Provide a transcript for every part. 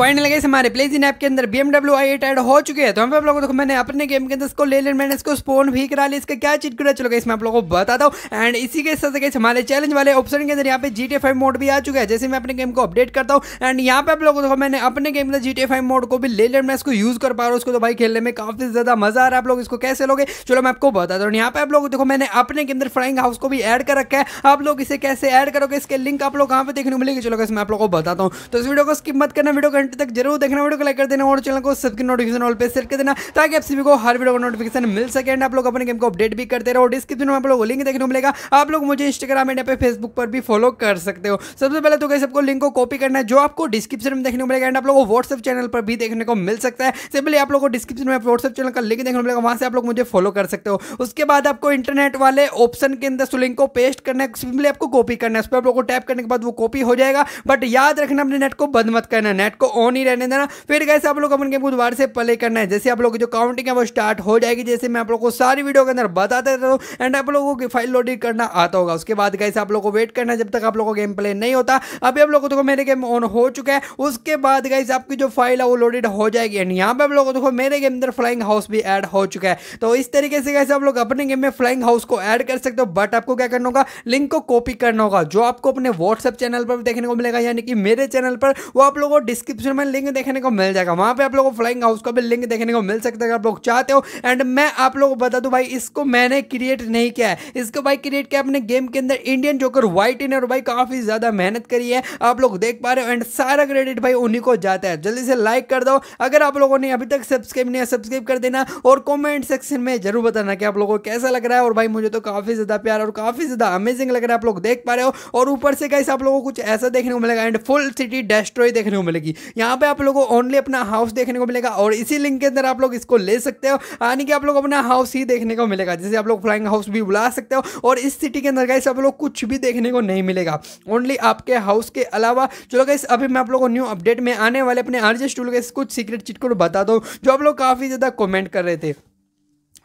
final guys हमारे इन app के अंदर BMW i8 ऐड हो चुके हैं तो हम आप लोगों को देखो मैंने अपने गेम के अंदर इसको ले लिया मैंने इसको स्पोन भी करा लिया इसका क्या चीज करा चलो गाइस मैं आप लोगों को बताता हूँ एंड इसी के साथ गाइस हमारे चैलेंज वाले ऑप्शन के अंदर यहाँ पे जी टी मोड भी आ चुका है जैसे मैं अपने गेम को अपडेट करता हूँ एंड यहाँ पे आप लोगों को देखो मैंने अपने गेम के जी टी मोड को भी ले लिया मैं इसको यूज कर पा रहा हूँ उसको तो भाई खेलने में काफी ज्यादा मजा आ रहा है आप लोग इसको कैसे लोगे चलो मैं आपको बताता हूँ यहाँ पे आप लोग देखो मैंने अपने गेम अंदर फ्लाइंग हाउस को भी ऐड कर रखा है आप लोग इसे कैसे ऐड करोगे इसके लिंक आप लोग कहाँ पे देखने को मिलेगी चलो गाइस मैं आप लोगों को बताता हूँ तो इस वीडियो को स्किप मत करना वीडियो घंटे तक जरूर देखना वीडियो को लाइक कर देना और चैनल को सबके नोटिफिकेशन ऑल पे सेट कर देना ताकि आप सभी को हर वीडियो का नोटिफिकेशन मिल सके एंड आप लोग अपने गेम को अपडेट भी करते रहो डिस्क्रिप्शन में आप लोग लिंक देखने को मिलेगा आप लोग मुझे इंस्टाग्राम एंड पे फेसबुक पर भी फॉलो कर सकते हो सबसे पहले तो कैसे आपको लिंक को कॉपी करना है जो आपको डिस्क्रिप्शन में देखने को मिलेगा एंड आप लोग को व्हाट्सअप चैनल पर भी देखने को मिल सकता है सिंपली आप लोग को डिस्क्रिप्शन में व्हाट्सअप चैनल का लिंक देखने को मिलेगा वहां से आप लोग मुझे फॉलो कर सकते हो उसके बाद आपको इंटरनेट वाले ऑप्शन के अंदर लिंक को पेस्ट करना है सिंपली आपको कॉपी करना है उस पर आप लोग को टैप करने के बाद वो कॉपी हो जाएगा बट याद रखना अपने नेट को बंद मत करना नेट को ऑन ही रहने देना फिर कैसे आप लोग अपन गेम को दोबारा से प्ले करना है जैसे आप लोग की जो काउंटिंग है वो स्टार्ट हो जाएगी जैसे मैं आप लोग को सारी वीडियो के अंदर बताते रहता हूँ एंड आप लोगों को फाइल लोडिंग करना आता होगा उसके बाद कैसे आप लोग को वेट करना है जब तक आप लोगों को गेम प्ले नहीं होता अभी आप लोगों को मेरे गेम ऑन हो चुका है उसके बाद कैसे आपकी जो फाइल है वो लोडेड हो जाएगी एंड यहाँ पर आप लोगों को मेरे गेम अंदर फ्लाइंग हाउस भी एड हो चुका है तो इस तरीके से कैसे आप लोग अपने गेम में फ्लाइंग हाउस को ऐड कर सकते हो बट आपको क्या करना होगा लिंक को कॉपी करना होगा जो आपको अपने व्हाट्सएप चैनल पर देखने को मिलेगा यानी कि मेरे चैनल पर वो आप लोगों को डिस्क्रिप्शन डिस्क्रिप्शन में लिंक देखने को मिल जाएगा वहां पे आप लोगों को फ्लाइंग हाउस का भी लिंक देखने को मिल सकता है अगर आप लोग चाहते हो एंड मैं आप लोगों को बता दूं भाई इसको मैंने क्रिएट नहीं किया है इसको भाई क्रिएट किया अपने गेम के अंदर इंडियन जोकर व्हाइट इन और भाई काफ़ी ज़्यादा मेहनत करी है आप लोग देख पा रहे हो एंड सारा क्रेडिट भाई उन्हीं को जाता है जल्दी से लाइक कर दो अगर आप लोगों ने अभी तक सब्सक्राइब नहीं है सब्सक्राइब कर देना और कॉमेंट सेक्शन में जरूर बताना कि आप लोगों को कैसा लग रहा है और भाई मुझे तो काफ़ी ज़्यादा प्यार और काफ़ी ज़्यादा अमेजिंग लग रहा है आप लोग देख पा रहे हो और ऊपर से कैसे आप लोगों को कुछ ऐसा देखने को मिलेगा एंड फुल सिटी डेस्ट्रॉय देखने को मिलेगी यहाँ पे आप लोगों को ओनली अपना हाउस देखने को मिलेगा और इसी लिंक के अंदर आप लोग इसको ले सकते हो यानी कि आप लोग अपना हाउस ही देखने को मिलेगा जैसे आप लोग फ्लाइंग हाउस भी बुला सकते हो और इस सिटी के अंदर गाइस आप लोग कुछ भी देखने को नहीं मिलेगा ओनली आपके हाउस के अलावा चलो गाइस अभी मैं आप लोग को न्यू अपडेट में आने वाले अपने आरजे स्टूल के कुछ सीक्रेट चिट को बता दो जो आप लोग काफ़ी ज़्यादा कॉमेंट कर रहे थे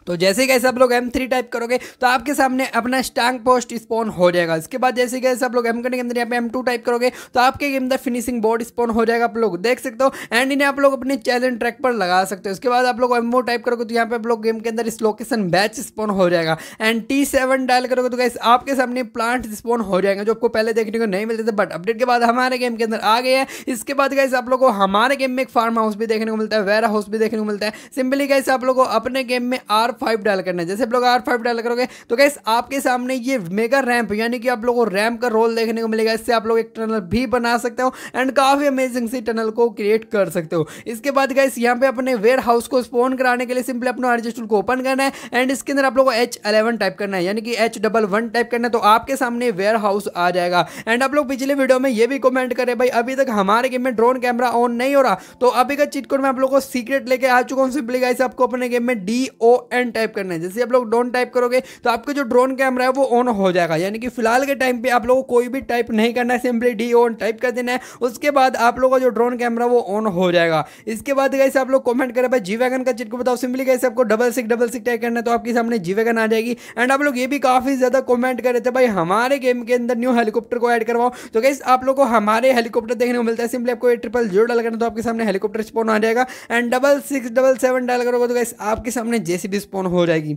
तो जैसे कैसे आप लोग एम थ्री टाइप करोगे तो आपके सामने अपना स्टैंक पोस्ट स्पॉन हो जाएगा इसके बाद जैसे कैसे आप लोग एम करने के अंदर यहाँ पे एम टू टाइप करोगे तो आपके गेम अंदर फिनिशिंग बोर्ड स्पॉन हो जाएगा आप लोग देख सकते हो एंड इन्हें आप लोग अपने चैलेंज ट्रैक पर लगा सकते हो इसके बाद आप लोग एम वो टाइप करोगे तो यहाँ पे आप लोग गेम के अंदर इस लोकेशन बैच स्पॉन हो जाएगा एंड टी सेवन डायल करोगे तो कैसे आपके सामने प्लांट स्पॉन हो जाएंगे जो आपको पहले देखने को नहीं मिलते थे बट अपडेट के बाद हमारे गेम के अंदर आ गए हैं इसके बाद कैसे आप लोग को हमारे गेम में एक फार्म हाउस भी देखने को मिलता है वेयर हाउस भी देखने को मिलता है सिंपली कैसे आप लोग को अपने गेम में आर फाइव डायल करना है जैसे आप लोग आर फाइव डायल करोगे तो गैस आपके सामने ये मेगा रैम्प यानी कि आप लोगों को रैम्प का रोल देखने को मिलेगा इससे आप लोग एक टनल भी बना सकते हो एंड काफ़ी अमेजिंग सी टनल को क्रिएट कर सकते हो इसके बाद गैस यहाँ पे अपने वेयर हाउस को स्पोन कराने के लिए सिंपली अपना आरजेस टूल को ओपन करना है एंड इसके अंदर आप लोग को एच टाइप करना है यानी कि एच टाइप करना है तो आपके सामने वेयर हाउस आ जाएगा एंड आप लोग पिछले वीडियो में ये भी कमेंट करें भाई अभी तक हमारे गेम में ड्रोन कैमरा ऑन नहीं हो रहा तो अभी का चिटकोट में आप लोग को सीक्रेट लेके आ चुका हूँ सिंपली गाइस आपको अपने गेम में D O and one type करना है जैसे आप लोग डोंट टाइप करोगे तो आपके जो ड्रोन कैमरा है वो ऑन हो जाएगा यानी कि फिलहाल के टाइम पे आप लोगों को कोई भी टाइप नहीं करना है सिंपली डी ऑन टाइप कर देना है उसके बाद आप लोगों का जो ड्रोन कैमरा वो ऑन हो जाएगा इसके बाद कैसे आप लोग कॉमेंट करें भाई जी वैगन का चिट को बताओ सिंपली कैसे आपको double six double six type करना है तो आपके सामने जी वैगन आ जाएगी एंड आप लोग ये भी काफ़ी ज़्यादा कॉमेंट कर रहे थे भाई हमारे गेम के अंदर न्यू हेलीकॉप्टर को एड करवाओ तो कैसे आप लोग को हमारे हेलीकॉप्टर देखने को मिलता है सिंपली आपको ट्रिपल जीरो डाल करना तो आपके सामने हेलीकॉप्टर स्पोन आ जाएगा and double six double seven डाल करोगे तो कैसे आपके सामने जेसीबी भी पोस्टपोन हो जाएगी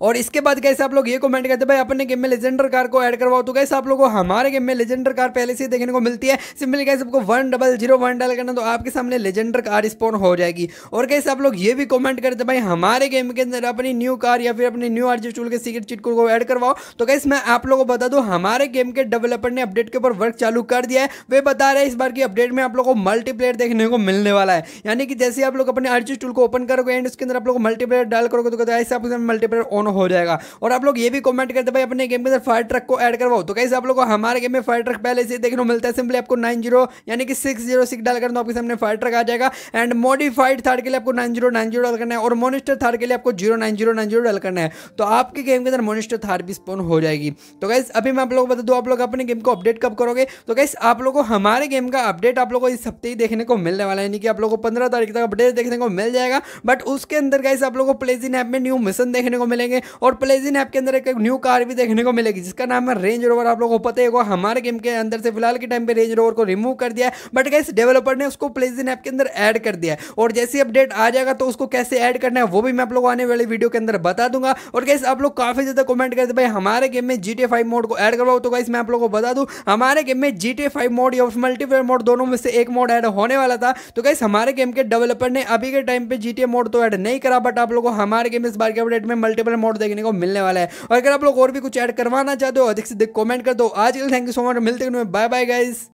और इसके बाद कैसे आप लोग ये कमेंट करते भाई अपने गेम में लेजेंडर कार को ऐड करवाओ तो कैसे आप लोगों को हमारे गेम में लेजेंडर कार पहले से देखने को मिलती है सिंपली कैसे आपको वन डबल जीरो वन डाल करना तो आपके सामने लेजेंडर कार स्पोन हो जाएगी और कैसे आप लोग ये भी कमेंट करते भाई हमारे गेम के अंदर अपनी न्यू कार या फिर अपनी न्यू आर टूल के सीक्रेट चिट को एड करवाओ तो कैसे मैं आप लोगों को बता दूँ हमारे गेम के डेवलपर ने अपडेट के ऊपर वर्क चालू कर दिया है वे बता रहे हैं इस बार की अपडेट में आप लोग को मल्टीप्लेयर देखने को मिलने वाला है यानी कि जैसे आप लोग अपने आर टूल को ओपन करोगे एंड उसके अंदर आप लोग मल्टीप्लेयर डाल करोगे तो ऐसे आप मल्टीप्लेयर ऑन हो जाएगा और आप लोग ये भी कमेंट करते भाई अपने गेम के अंदर फायर ट्रक को ऐड करवाओ तो कैसे आप लोग को हमारे गेम में फायर ट्रक पहले से देखने को मिलता है सिंपली आपको नाइन जीरो यानी कि सिक्स जीरो सिक्स डाल करना आपके सामने फायर ट्रक आ जाएगा एंड मॉडिफाइड थर्ड के लिए आपको नाइन जीरो नाइन जीरो डाल करना है और मोनिस्टर थर्ड के लिए आपको zero nine zero nine zero डाल करना है तो आपके गेम के अंदर मोनिस्टर थर्ड भी स्पोन हो जाएगी तो गैस अभी मैं आप लोग बता दूँ आप लोग अपने गेम को अपडेट कब करोगे तो कैसे आप लोग को हमारे गेम का अपडेट आप लोग को इस हफ्ते ही देखने को मिलने वाला है यानी कि आप लोग को पंद्रह तारीख तक अपडेट देखने को मिल जाएगा बट उसके अंदर कैसे आप लोग को प्लेजिन ऐप में न्यू मिशन देखने को मिले मिलेंगे और प्लेजिन ऐप के अंदर एक न्यू कार भी देखने को मिलेगी जिसका नाम है रेंज रोवर आप लोगों को पता ही होगा हमारे गेम के अंदर से फिलहाल के टाइम पे रेंज रोवर को रिमूव कर दिया है बट गैस डेवलपर ने उसको प्लेजिन ऐप के अंदर ऐड कर दिया है और जैसे अपडेट आ जाएगा तो उसको कैसे ऐड करना है वो भी मैं आप लोग आने वाले वीडियो के अंदर बता दूंगा और गैस आप लोग काफी ज्यादा कमेंट करते भाई हमारे गेम में जी टी मोड को ऐड करवाओ तो गैस मैं आप लोगों को बता दूं हमारे गेम में जी टी मोड या मल्टीप्लेयर मोड दोनों में से एक मोड ऐड होने वाला था तो गैस हमारे गेम के डेवलपर ने अभी के टाइम पे जीटीए मोड तो ऐड नहीं करा बट आप लोगों को हमारे गेम इस बार के अपडेट में मल्टीपल पर मोड देखने को मिलने वाला है और अगर आप लोग और भी कुछ ऐड करवाना चाहते हो अधिक से अधिक कॉमेंट कर दो आज के लिए थैंक यू सो मच मिलते हैं बाय बाय गाइज